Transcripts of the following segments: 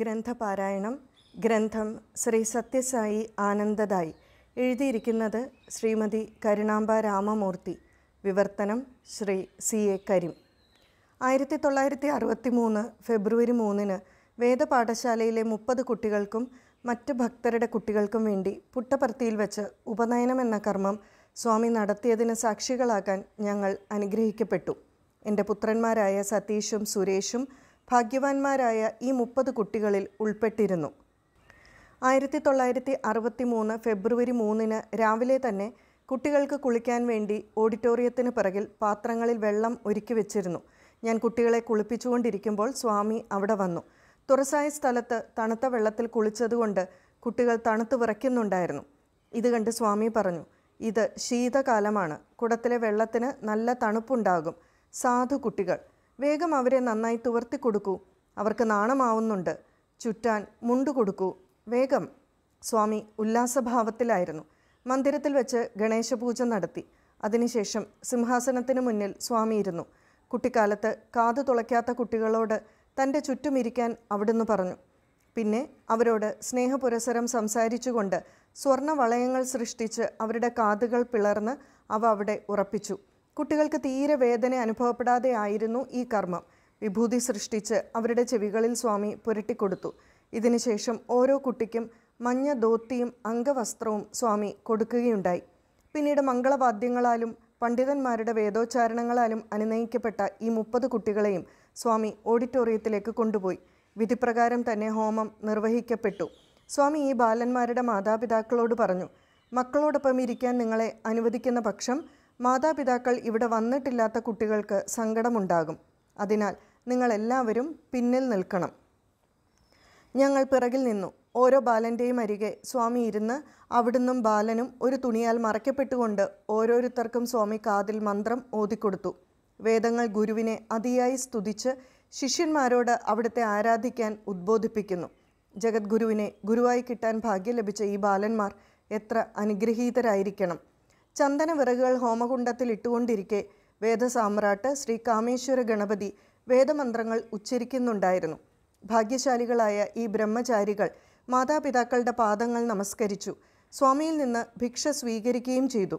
ഗ്രന്ഥപാരായണം ഗ്രന്ഥം ശ്രീ സത്യസായി ആനന്ദദായി എഴുതിയിരിക്കുന്നത് ശ്രീമതി കരുണാംബ രാമമൂർത്തി വിവർത്തനം ശ്രീ സി എ കരീം ആയിരത്തി തൊള്ളായിരത്തി അറുപത്തി മൂന്ന് ഫെബ്രുവരി മൂന്നിന് വേദപാഠശാലയിലെ മുപ്പത് കുട്ടികൾക്കും മറ്റ് ഭക്തരുടെ കുട്ടികൾക്കും വേണ്ടി പുട്ടപ്പർത്തിയിൽ വെച്ച് ഉപനയനം എന്ന കർമ്മം സ്വാമി നടത്തിയതിന് സാക്ഷികളാക്കാൻ ഞങ്ങൾ അനുഗ്രഹിക്കപ്പെട്ടു എൻ്റെ പുത്രന്മാരായ സതീഷും സുരേഷും ഭാഗ്യവാന്മാരായ ഈ മുപ്പത് കുട്ടികളിൽ ഉൾപ്പെട്ടിരുന്നു ആയിരത്തി തൊള്ളായിരത്തി അറുപത്തി മൂന്ന് ഫെബ്രുവരി മൂന്നിന് രാവിലെ തന്നെ കുട്ടികൾക്ക് കുളിക്കാൻ വേണ്ടി ഓഡിറ്റോറിയത്തിന് പിറകിൽ പാത്രങ്ങളിൽ വെള്ളം ഒരുക്കി വെച്ചിരുന്നു ഞാൻ കുട്ടികളെ കുളിപ്പിച്ചുകൊണ്ടിരിക്കുമ്പോൾ സ്വാമി അവിടെ വന്നു തുറസായ സ്ഥലത്ത് തണുത്ത വെള്ളത്തിൽ കുളിച്ചതുകൊണ്ട് കുട്ടികൾ തണുത്ത് വിറയ്ക്കുന്നുണ്ടായിരുന്നു ഇത് കണ്ട് സ്വാമി പറഞ്ഞു ഇത് ശീതകാലമാണ് കുടത്തിലെ വെള്ളത്തിന് നല്ല തണുപ്പുണ്ടാകും സാധു കുട്ടികൾ വേഗം അവരെ നന്നായി തുവർത്തി കൊടുക്കൂ അവർക്ക് നാണമാവുന്നുണ്ട് ചുറ്റാൻ മുണ്ടു കൊടുക്കൂ വേഗം സ്വാമി ഉല്ലാസഭാവത്തിലായിരുന്നു മന്ദിരത്തിൽ വെച്ച് ഗണേശപൂജ നടത്തി അതിനുശേഷം സിംഹാസനത്തിന് മുന്നിൽ സ്വാമി ഇരുന്നു കുട്ടിക്കാലത്ത് കാതു തുളയ്ക്കാത്ത കുട്ടികളോട് തൻ്റെ ചുറ്റുമിരിക്കാൻ അവിടുന്ന് പറഞ്ഞു പിന്നെ അവരോട് സ്നേഹപുരസരം സംസാരിച്ചുകൊണ്ട് സ്വർണവളയങ്ങൾ സൃഷ്ടിച്ച് അവരുടെ കാതുകൾ പിളർന്ന് അവ അവിടെ ഉറപ്പിച്ചു കുട്ടികൾക്ക് തീരെ വേദന അനുഭവപ്പെടാതെ ആയിരുന്നു ഈ കർമ്മം വിഭൂതി സൃഷ്ടിച്ച് അവരുടെ ചെവികളിൽ സ്വാമി പുരട്ടിക്കൊടുത്തു ഇതിനുശേഷം ഓരോ കുട്ടിക്കും മഞ്ഞ ധോത്തിയും അംഗവസ്ത്രവും സ്വാമി കൊടുക്കുകയുണ്ടായി പിന്നീട് മംഗളവാദ്യങ്ങളാലും പണ്ഡിതന്മാരുടെ വേദോച്ചാരണങ്ങളാലും അനുനയിക്കപ്പെട്ട ഈ മുപ്പത് കുട്ടികളെയും സ്വാമി ഓഡിറ്റോറിയത്തിലേക്ക് കൊണ്ടുപോയി വിധിപ്രകാരം തന്നെ ഹോമം നിർവഹിക്കപ്പെട്ടു സ്വാമി ഈ ബാലന്മാരുടെ മാതാപിതാക്കളോട് പറഞ്ഞു മക്കളോടൊപ്പം ഇരിക്കാൻ നിങ്ങളെ അനുവദിക്കുന്ന പക്ഷം മാതാപിതാക്കൾ ഇവിടെ വന്നിട്ടില്ലാത്ത കുട്ടികൾക്ക് സങ്കടമുണ്ടാകും അതിനാൽ നിങ്ങളെല്ലാവരും പിന്നിൽ നിൽക്കണം ഞങ്ങൾ പിറകിൽ നിന്നു ഓരോ ബാലൻ്റെയും അരികെ സ്വാമി ഇരുന്ന് അവിടുന്നും ബാലനും ഒരു തുണിയാൽ മറയ്ക്കപ്പെട്ടുകൊണ്ട് ഓരോരുത്തർക്കും സ്വാമി കാതിൽ മന്ത്രം ഓതിക്കൊടുത്തു വേദങ്ങൾ ഗുരുവിനെ അതിയായി സ്തുതിച്ച് ശിഷ്യന്മാരോട് അവിടുത്തെ ആരാധിക്കാൻ ഉദ്ബോധിപ്പിക്കുന്നു ജഗദ്ഗുരുവിനെ ഗുരുവായി കിട്ടാൻ ഭാഗ്യം ലഭിച്ച ഈ ബാലന്മാർ എത്ര അനുഗ്രഹീതരായിരിക്കണം ചന്ദന വിറകുകൾ ഹോമകുണ്ടത്തിൽ ഇട്ടുകൊണ്ടിരിക്കെ വേദസാമ്രാട്ട് ശ്രീ കാമേശ്വര ഗണപതി വേദമന്ത്രങ്ങൾ ഉച്ചരിക്കുന്നുണ്ടായിരുന്നു ഭാഗ്യശാലികളായ ഈ ബ്രഹ്മചാരികൾ മാതാപിതാക്കളുടെ പാദങ്ങൾ നമസ്കരിച്ചു സ്വാമിയിൽ നിന്ന് ഭിക്ഷ സ്വീകരിക്കുകയും ചെയ്തു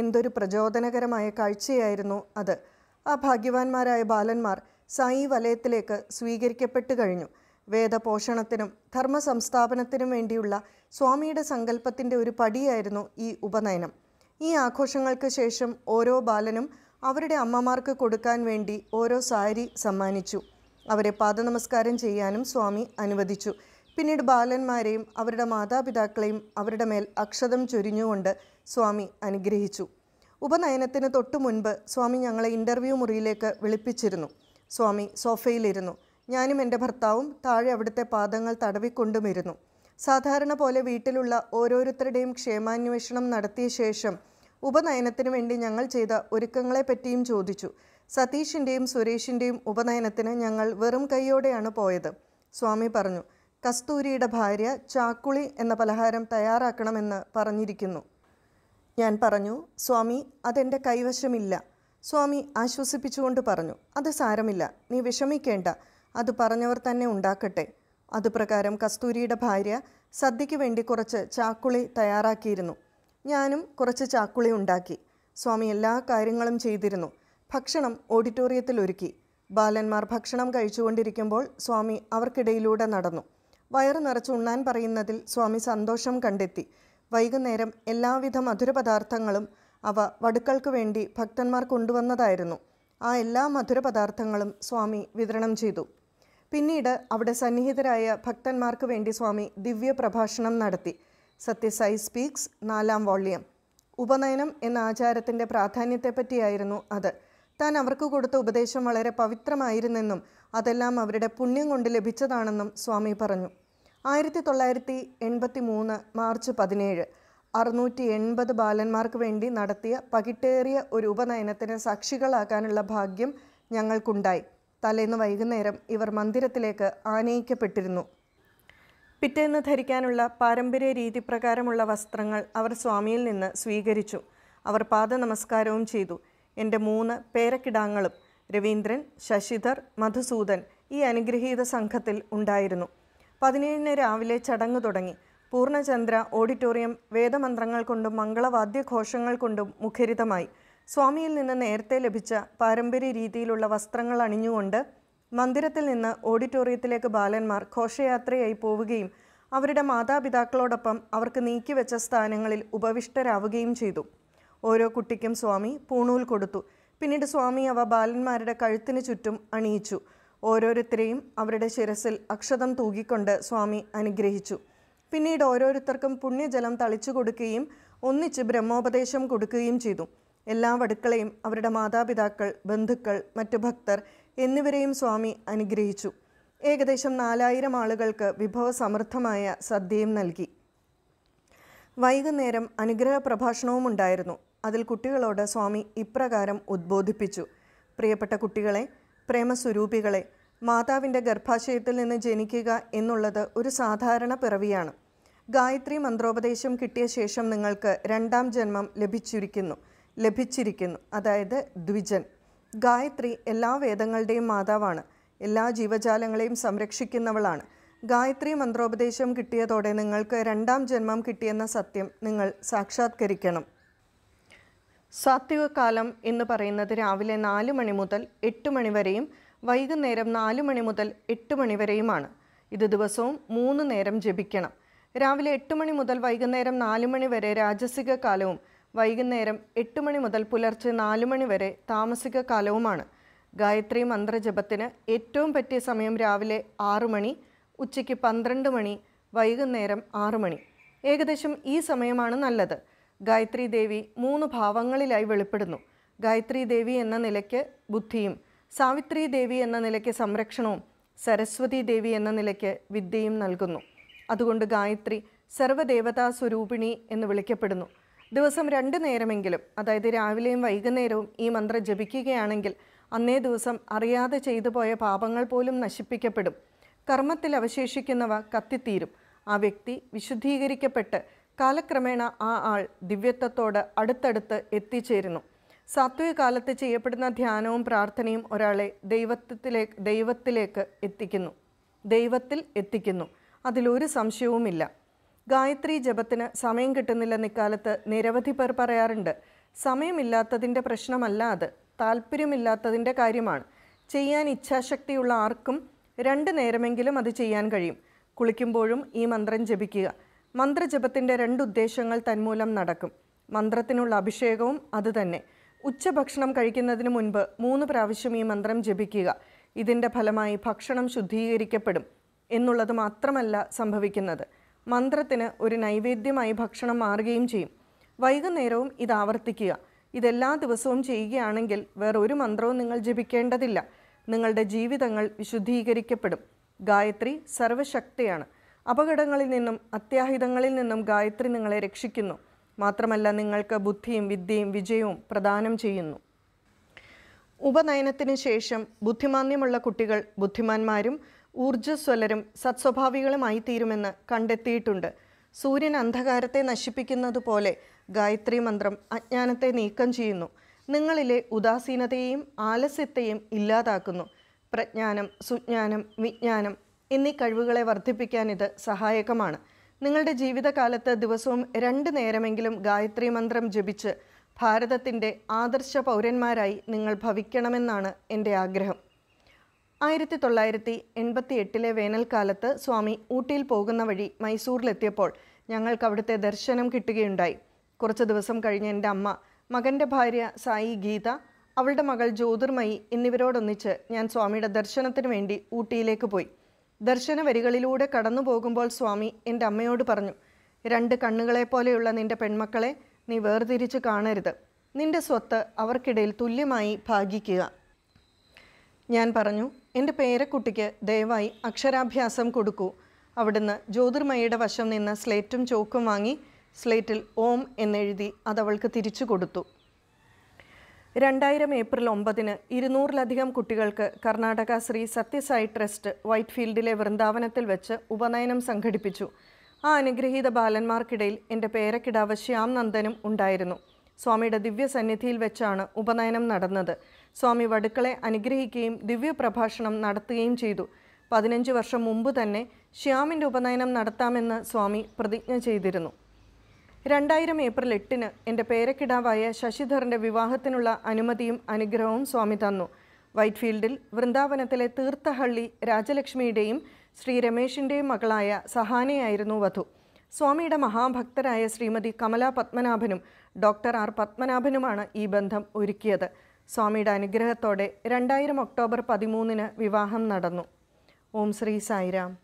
എന്തൊരു പ്രചോദനകരമായ കാഴ്ചയായിരുന്നു അത് ആ ഭാഗ്യവാന്മാരായ ബാലന്മാർ സായി വലയത്തിലേക്ക് സ്വീകരിക്കപ്പെട്ടു കഴിഞ്ഞു വേദപോഷണത്തിനും ധർമ്മ സംസ്ഥാപനത്തിനും വേണ്ടിയുള്ള സ്വാമിയുടെ സങ്കല്പത്തിൻ്റെ ഒരു പടിയായിരുന്നു ഈ ഉപനയനം ഈ ആഘോഷങ്ങൾക്ക് ശേഷം ഓരോ ബാലനും അവരുടെ അമ്മമാർക്ക് കൊടുക്കാൻ വേണ്ടി ഓരോ സാരി സമ്മാനിച്ചു അവരെ പാദനമസ്കാരം ചെയ്യാനും സ്വാമി അനുവദിച്ചു പിന്നീട് ബാലന്മാരെയും അവരുടെ മാതാപിതാക്കളെയും അവരുടെ മേൽ അക്ഷതം ചൊരിഞ്ഞുകൊണ്ട് സ്വാമി അനുഗ്രഹിച്ചു ഉപനയനത്തിന് തൊട്ടു മുൻപ് സ്വാമി ഞങ്ങളെ ഇൻ്റർവ്യൂ മുറിയിലേക്ക് വിളിപ്പിച്ചിരുന്നു സ്വാമി സോഫയിലിരുന്നു ഞാനും എൻ്റെ ഭർത്താവും താഴെ അവിടുത്തെ പാദങ്ങൾ തടവിക്കൊണ്ടുമിരുന്നു സാധാരണ പോലെ വീട്ടിലുള്ള ഓരോരുത്തരുടെയും ക്ഷേമാന്വേഷണം നടത്തിയ ശേഷം ഉപനയനത്തിനു വേണ്ടി ഞങ്ങൾ ചെയ്ത ഒരുക്കങ്ങളെപ്പറ്റിയും ചോദിച്ചു സതീഷിൻ്റെയും സുരേഷിൻ്റെയും ഉപനയനത്തിന് ഞങ്ങൾ വെറും കൈയോടെയാണ് പോയത് സ്വാമി പറഞ്ഞു കസ്തൂരിയുടെ ഭാര്യ ചാക്കുളി എന്ന പലഹാരം തയ്യാറാക്കണമെന്ന് പറഞ്ഞിരിക്കുന്നു ഞാൻ പറഞ്ഞു സ്വാമി അതെൻ്റെ കൈവശമില്ല സ്വാമി ആശ്വസിപ്പിച്ചുകൊണ്ട് പറഞ്ഞു അത് സാരമില്ല നീ വിഷമിക്കേണ്ട അത് പറഞ്ഞവർ തന്നെ ഉണ്ടാക്കട്ടെ അതുപ്രകാരം കസ്തൂരിയുടെ ഭാര്യ സദ്യയ്ക്ക് വേണ്ടി കുറച്ച് ചാക്കുളി തയ്യാറാക്കിയിരുന്നു ഞാനും കുറച്ച് ചാക്കുളി ഉണ്ടാക്കി സ്വാമി എല്ലാ കാര്യങ്ങളും ചെയ്തിരുന്നു ഭക്ഷണം ഓഡിറ്റോറിയത്തിൽ ഒരുക്കി ബാലന്മാർ ഭക്ഷണം കഴിച്ചുകൊണ്ടിരിക്കുമ്പോൾ സ്വാമി അവർക്കിടയിലൂടെ നടന്നു വയറ് നിറച്ച് ഉണ്ണാൻ പറയുന്നതിൽ സ്വാമി സന്തോഷം കണ്ടെത്തി വൈകുന്നേരം എല്ലാവിധ മധുരപദാർത്ഥങ്ങളും അവ വടുക്കൾക്ക് വേണ്ടി ഭക്തന്മാർ കൊണ്ടുവന്നതായിരുന്നു ആ എല്ലാ മധുരപദാർത്ഥങ്ങളും സ്വാമി വിതരണം ചെയ്തു പിന്നീട് അവിടെ സന്നിഹിതരായ ഭക്തന്മാർക്ക് വേണ്ടി സ്വാമി ദിവ്യ പ്രഭാഷണം നടത്തി സത്യസായി സ്പീക്സ് നാലാം വോള്യം ഉപനയനം എന്ന ആചാരത്തിൻ്റെ പ്രാധാന്യത്തെപ്പറ്റിയായിരുന്നു അത് താൻ അവർക്ക് കൊടുത്ത ഉപദേശം വളരെ പവിത്രമായിരുന്നെന്നും അതെല്ലാം അവരുടെ പുണ്യം കൊണ്ട് ലഭിച്ചതാണെന്നും സ്വാമി പറഞ്ഞു ആയിരത്തി തൊള്ളായിരത്തി എൺപത്തി മൂന്ന് മാർച്ച് പതിനേഴ് അറുന്നൂറ്റി എൺപത് ബാലന്മാർക്ക് വേണ്ടി നടത്തിയ പകിട്ടേറിയ ഒരു ഉപനയനത്തിന് സാക്ഷികളാകാനുള്ള ഭാഗ്യം ഞങ്ങൾക്കുണ്ടായി തലേന്ന് വൈകുന്നേരം ഇവർ മന്ദിരത്തിലേക്ക് ആനയിക്കപ്പെട്ടിരുന്നു പിറ്റേന്ന് ധരിക്കാനുള്ള പാരമ്പര്യ രീതിപ്രകാരമുള്ള വസ്ത്രങ്ങൾ അവർ സ്വാമിയിൽ നിന്ന് സ്വീകരിച്ചു അവർ പാദ നമസ്കാരവും ചെയ്തു എൻ്റെ മൂന്ന് പേരക്കിടാങ്ങളും രവീന്ദ്രൻ ശശിധർ മധുസൂദൻ ഈ അനുഗ്രഹീത സംഘത്തിൽ ഉണ്ടായിരുന്നു പതിനേഴിന് രാവിലെ ചടങ്ങ് തുടങ്ങി പൂർണ്ണചന്ദ്ര ഓഡിറ്റോറിയം വേദമന്ത്രങ്ങൾ കൊണ്ടും മംഗളവാദ്യഘോഷങ്ങൾ കൊണ്ടും മുഖരിതമായി സ്വാമിയിൽ നിന്ന് നേരത്തെ ലഭിച്ച പാരമ്പര്യ രീതിയിലുള്ള വസ്ത്രങ്ങൾ അണിഞ്ഞുകൊണ്ട് മന്ദിരത്തിൽ നിന്ന് ഓഡിറ്റോറിയത്തിലേക്ക് ബാലന്മാർ ഘോഷയാത്രയായി പോവുകയും അവരുടെ മാതാപിതാക്കളോടൊപ്പം അവർക്ക് നീക്കിവെച്ച സ്ഥാനങ്ങളിൽ ഉപവിഷ്ടരാവുകയും ചെയ്തു ഓരോ കുട്ടിക്കും സ്വാമി പൂണൂൽ കൊടുത്തു പിന്നീട് സ്വാമി അവ ബാലന്മാരുടെ കഴുത്തിന് ചുറ്റും അണിയിച്ചു ഓരോരുത്തരെയും അവരുടെ ശിരസിൽ അക്ഷതം തൂകിക്കൊണ്ട് സ്വാമി അനുഗ്രഹിച്ചു പിന്നീട് ഓരോരുത്തർക്കും പുണ്യജലം തളിച്ചു കൊടുക്കുകയും ഒന്നിച്ച് ബ്രഹ്മോപദേശം കൊടുക്കുകയും ചെയ്തു എല്ലാ വടുക്കളെയും അവരുടെ മാതാപിതാക്കൾ ബന്ധുക്കൾ മറ്റു ഭക്തർ എന്നിവരെയും സ്വാമി അനുഗ്രഹിച്ചു ഏകദേശം നാലായിരം ആളുകൾക്ക് വിഭവസമൃദ്ധമായ സദ്യയും നൽകി വൈകുന്നേരം അനുഗ്രഹ പ്രഭാഷണവും ഉണ്ടായിരുന്നു അതിൽ കുട്ടികളോട് സ്വാമി ഇപ്രകാരം ഉദ്ബോധിപ്പിച്ചു പ്രിയപ്പെട്ട കുട്ടികളെ പ്രേമസ്വരൂപികളെ മാതാവിൻ്റെ ഗർഭാശയത്തിൽ നിന്ന് ജനിക്കുക എന്നുള്ളത് ഒരു സാധാരണ പിറവിയാണ് ഗായത്രി മന്ത്രോപദേശം കിട്ടിയ ശേഷം നിങ്ങൾക്ക് രണ്ടാം ജന്മം ലഭിച്ചിരിക്കുന്നു ലഭിച്ചിരിക്കുന്നു അതായത് ദ്വിജൻ ഗായത്രി എല്ലാ വേദങ്ങളുടെയും മാതാവാണ് എല്ലാ ജീവജാലങ്ങളെയും സംരക്ഷിക്കുന്നവളാണ് ഗായത്രി മന്ത്രോപദേശം കിട്ടിയതോടെ നിങ്ങൾക്ക് രണ്ടാം ജന്മം കിട്ടിയെന്ന സത്യം നിങ്ങൾ സാക്ഷാത്കരിക്കണം സാത്വികകാലം എന്ന് പറയുന്നത് രാവിലെ നാല് മണി മുതൽ എട്ട് വരെയും വൈകുന്നേരം നാല് മണി മുതൽ എട്ട് വരെയുമാണ് ഇത് ദിവസവും മൂന്ന് നേരം ജപിക്കണം രാവിലെ എട്ട് മണി മുതൽ വൈകുന്നേരം നാല് മണി വരെ രാജസിക കാലവും വൈകുന്നേരം എട്ട് മണി മുതൽ പുലർച്ചെ നാല് മണി വരെ താമസിക കാലവുമാണ് ഗായത്രി മന്ത്രജപത്തിന് ഏറ്റവും പറ്റിയ സമയം രാവിലെ ആറ് മണി ഉച്ചയ്ക്ക് പന്ത്രണ്ട് മണി വൈകുന്നേരം ആറ് മണി ഏകദേശം ഈ സമയമാണ് നല്ലത് ഗായത്രി ദേവി മൂന്ന് ഭാവങ്ങളിലായി വെളിപ്പെടുന്നു ഗായത്രി ദേവി എന്ന നിലയ്ക്ക് ബുദ്ധിയും സാവിത്രി ദേവി എന്ന നിലയ്ക്ക് സംരക്ഷണവും സരസ്വതി ദേവി എന്ന നിലയ്ക്ക് വിദ്യയും നൽകുന്നു അതുകൊണ്ട് ഗായത്രി സർവദേവതാ സ്വരൂപിണി എന്ന് വിളിക്കപ്പെടുന്നു ദിവസം രണ്ട് നേരമെങ്കിലും അതായത് രാവിലെയും വൈകുന്നേരവും ഈ മന്ത്രം ജപിക്കുകയാണെങ്കിൽ അന്നേ ദിവസം അറിയാതെ ചെയ്തു പോയ പാപങ്ങൾ പോലും നശിപ്പിക്കപ്പെടും കർമ്മത്തിൽ അവശേഷിക്കുന്നവ കത്തിത്തീരും ആ വ്യക്തി വിശുദ്ധീകരിക്കപ്പെട്ട് കാലക്രമേണ ആ ആൾ ദിവ്യത്വത്തോട് അടുത്തടുത്ത് എത്തിച്ചേരുന്നു സാത്വിക കാലത്ത് ചെയ്യപ്പെടുന്ന ധ്യാനവും പ്രാർത്ഥനയും ഒരാളെ ദൈവത്തിലേക്ക് ദൈവത്തിലേക്ക് എത്തിക്കുന്നു ദൈവത്തിൽ എത്തിക്കുന്നു അതിലൊരു സംശയവുമില്ല ഗായത്രി ജപത്തിന് സമയം കിട്ടുന്നില്ലെന്ന് ഇക്കാലത്ത് നിരവധി പേർ പറയാറുണ്ട് സമയമില്ലാത്തതിൻ്റെ പ്രശ്നമല്ല അത് താല്പര്യമില്ലാത്തതിൻ്റെ കാര്യമാണ് ചെയ്യാൻ ഇച്ഛാശക്തിയുള്ള ആർക്കും രണ്ട് നേരമെങ്കിലും അത് ചെയ്യാൻ കഴിയും കുളിക്കുമ്പോഴും ഈ മന്ത്രം ജപിക്കുക മന്ത്രജപത്തിൻ്റെ രണ്ട് ഉദ്ദേശങ്ങൾ തന്മൂലം നടക്കും മന്ത്രത്തിനുള്ള അഭിഷേകവും അതുതന്നെ ഉച്ചഭക്ഷണം കഴിക്കുന്നതിന് മുൻപ് മൂന്ന് പ്രാവശ്യം ഈ മന്ത്രം ജപിക്കുക ഇതിൻ്റെ ഫലമായി ഭക്ഷണം ശുദ്ധീകരിക്കപ്പെടും എന്നുള്ളത് മാത്രമല്ല സംഭവിക്കുന്നത് മന്ത്രത്തിന് ഒരു നൈവേദ്യമായി ഭക്ഷണം മാറുകയും ചെയ്യും വൈകുന്നേരവും ഇത് ആവർത്തിക്കുക ഇതെല്ലാ ദിവസവും ചെയ്യുകയാണെങ്കിൽ വേറെ ഒരു മന്ത്രവും നിങ്ങൾ ജപിക്കേണ്ടതില്ല നിങ്ങളുടെ ജീവിതങ്ങൾ വിശുദ്ധീകരിക്കപ്പെടും ഗായത്രി സർവശക്തിയാണ് അപകടങ്ങളിൽ നിന്നും അത്യാഹിതങ്ങളിൽ നിന്നും ഗായത്രി നിങ്ങളെ രക്ഷിക്കുന്നു മാത്രമല്ല നിങ്ങൾക്ക് ബുദ്ധിയും വിദ്യയും വിജയവും പ്രദാനം ചെയ്യുന്നു ഉപനയനത്തിന് ശേഷം ബുദ്ധിമാന്യമുള്ള കുട്ടികൾ ബുദ്ധിമാന്മാരും ഊർജ്ജസ്വലരും സത്സ്വഭാവികളുമായി തീരുമെന്ന് കണ്ടെത്തിയിട്ടുണ്ട് സൂര്യൻ അന്ധകാരത്തെ നശിപ്പിക്കുന്നത് പോലെ ഗായത്രി മന്ത്രം അജ്ഞാനത്തെ നീക്കം ചെയ്യുന്നു നിങ്ങളിലെ ഉദാസീനതയെയും ആലസ്യത്തെയും ഇല്ലാതാക്കുന്നു പ്രജ്ഞാനം സുജ്ഞാനം വിജ്ഞാനം എന്നീ കഴിവുകളെ വർദ്ധിപ്പിക്കാൻ ഇത് സഹായകമാണ് നിങ്ങളുടെ ജീവിതകാലത്ത് ദിവസവും രണ്ട് നേരമെങ്കിലും ഗായത്രി മന്ത്രം ജപിച്ച് ഭാരതത്തിൻ്റെ ആദർശ പൗരന്മാരായി നിങ്ങൾ ഭവിക്കണമെന്നാണ് എൻ്റെ ആഗ്രഹം ആയിരത്തി തൊള്ളായിരത്തി എൺപത്തി എട്ടിലെ വേനൽക്കാലത്ത് സ്വാമി ഊട്ടിയിൽ പോകുന്ന വഴി മൈസൂരിലെത്തിയപ്പോൾ ഞങ്ങൾക്ക് അവിടുത്തെ ദർശനം കിട്ടുകയുണ്ടായി കുറച്ച് ദിവസം കഴിഞ്ഞ് എൻ്റെ അമ്മ മകൻ്റെ ഭാര്യ സായി ഗീത അവളുടെ മകൾ ജ്യോതിർമയി എന്നിവരോടൊന്നിച്ച് ഞാൻ സ്വാമിയുടെ ദർശനത്തിന് വേണ്ടി ഊട്ടിയിലേക്ക് പോയി ദർശന വരികളിലൂടെ കടന്നു പോകുമ്പോൾ സ്വാമി എൻ്റെ അമ്മയോട് പറഞ്ഞു രണ്ട് കണ്ണുകളെ പോലെയുള്ള നിൻ്റെ പെൺമക്കളെ നീ വേർതിരിച്ച് കാണരുത് നിന്റെ സ്വത്ത് അവർക്കിടയിൽ തുല്യമായി ഭാഗിക്കുക ഞാൻ പറഞ്ഞു എൻ്റെ പേരക്കുട്ടിക്ക് ദയവായി അക്ഷരാഭ്യാസം കൊടുക്കൂ അവിടുന്ന് ജ്യോതിർമയുടെ വശം നിന്ന് സ്ലേറ്റും ചോക്കും വാങ്ങി സ്ലേറ്റിൽ ഓം എന്നെഴുതി അതവൾക്ക് തിരിച്ചു കൊടുത്തു രണ്ടായിരം ഏപ്രിൽ ഒമ്പതിന് ഇരുന്നൂറിലധികം കുട്ടികൾക്ക് കർണാടക ശ്രീ സത്യസായി ട്രസ്റ്റ് വൈറ്റ്ഫീൽഡിലെ വൃന്ദാവനത്തിൽ വെച്ച് ഉപനയനം സംഘടിപ്പിച്ചു ആ അനുഗ്രഹീത ബാലന്മാർക്കിടയിൽ എൻ്റെ പേരക്കിടാവ് ശ്യാം നന്ദനും ഉണ്ടായിരുന്നു സ്വാമിയുടെ ദിവ്യസന്നിധിയിൽ വെച്ചാണ് ഉപനയനം നടന്നത് സ്വാമി വടുക്കളെ അനുഗ്രഹിക്കുകയും ദിവ്യപ്രഭാഷണം നടത്തുകയും ചെയ്തു പതിനഞ്ച് വർഷം മുമ്പ് തന്നെ ശ്യാമിൻ്റെ ഉപനയനം നടത്താമെന്ന് സ്വാമി പ്രതിജ്ഞ ചെയ്തിരുന്നു രണ്ടായിരം ഏപ്രിൽ എട്ടിന് എൻ്റെ പേരക്കിടാവായ ശശിധറിൻ്റെ വിവാഹത്തിനുള്ള അനുമതിയും അനുഗ്രഹവും സ്വാമി തന്നു വൈറ്റ്ഫീൽഡിൽ വൃന്ദാവനത്തിലെ തീർത്ഥഹള്ളി രാജലക്ഷ്മിയുടെയും ശ്രീ രമേശിൻ്റെയും മകളായ സഹാനയായിരുന്നു വധു സ്വാമിയുടെ മഹാഭക്തരായ ശ്രീമതി കമലാ പത്മനാഭനും ഡോക്ടർ ആർ പത്മനാഭനുമാണ് ഈ ബന്ധം ഒരുക്കിയത് സ്വാമിയുടെ അനുഗ്രഹത്തോടെ രണ്ടായിരം ഒക്ടോബർ പതിമൂന്നിന് വിവാഹം നടന്നു ഓം ശ്രീ സായിരാം